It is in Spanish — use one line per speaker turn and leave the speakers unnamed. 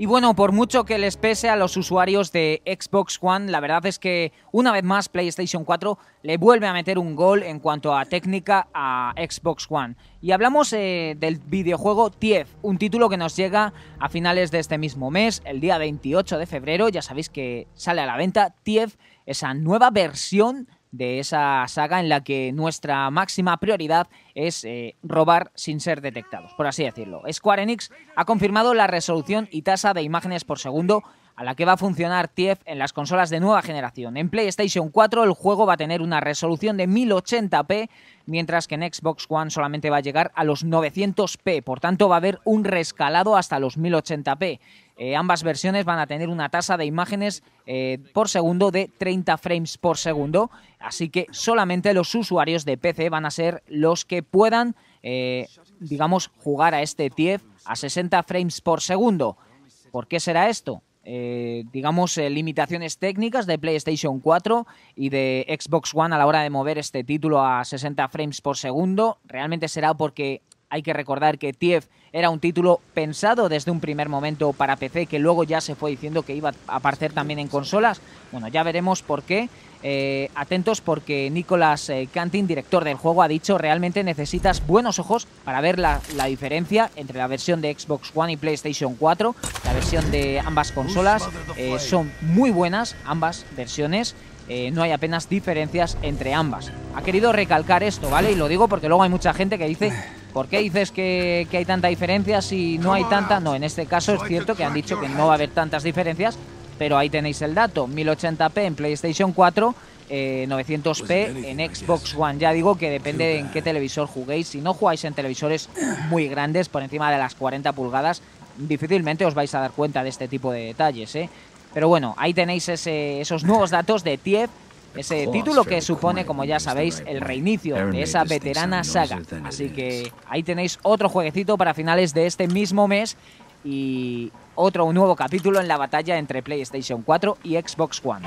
Y bueno, por mucho que les pese a los usuarios de Xbox One, la verdad es que una vez más PlayStation 4 le vuelve a meter un gol en cuanto a técnica a Xbox One. Y hablamos eh, del videojuego TIEF, un título que nos llega a finales de este mismo mes, el día 28 de febrero, ya sabéis que sale a la venta TIEF, esa nueva versión de esa saga en la que nuestra máxima prioridad es eh, robar sin ser detectados, por así decirlo. Square Enix ha confirmado la resolución y tasa de imágenes por segundo a la que va a funcionar TIEF en las consolas de nueva generación. En PlayStation 4 el juego va a tener una resolución de 1080p, mientras que en Xbox One solamente va a llegar a los 900p, por tanto va a haber un rescalado hasta los 1080p. Eh, ambas versiones van a tener una tasa de imágenes eh, por segundo de 30 frames por segundo, así que solamente los usuarios de PC van a ser los que puedan, eh, digamos, jugar a este TIEF a 60 frames por segundo. ¿Por qué será esto? Eh, digamos, eh, limitaciones técnicas de PlayStation 4 y de Xbox One a la hora de mover este título a 60 frames por segundo. Realmente será porque hay que recordar que TIEF era un título pensado desde un primer momento para PC, que luego ya se fue diciendo que iba a aparecer también en consolas. Bueno, ya veremos por qué. Eh, atentos porque Nicolas Cantin, eh, director del juego, ha dicho realmente necesitas buenos ojos para ver la, diferencia entre la versión de Xbox One y PlayStation 4, la versión de ambas consolas. Eh, son muy buenas ambas versiones. no hay apenas diferencias entre ambas. Ha querido recalcar esto, ¿vale? Y lo digo porque luego hay mucha gente que dice ¿Por qué dices que, hay tanta diferencia si no hay tanta? No, en este caso es cierto que han dicho que no va a haber tantas diferencias, pero ahí tenéis el dato. 1080p en PlayStation 4 900p eh, pues en Xbox One. Ya digo que depende en qué televisor juguéis. Si no jugáis en televisores muy grandes, por encima de las 40 pulgadas, difícilmente os vais a dar cuenta de este tipo de detalles. ¿eh? Pero bueno, ahí tenéis esos nuevos datos de TIEF ese título que supone, como ya sabéis, el reinicio de esa veterana saga. Así que ahí tenéis otro jueguecito para finales de este mismo mes y otro nuevo capítulo en la batalla entre PlayStation 4 y Xbox One.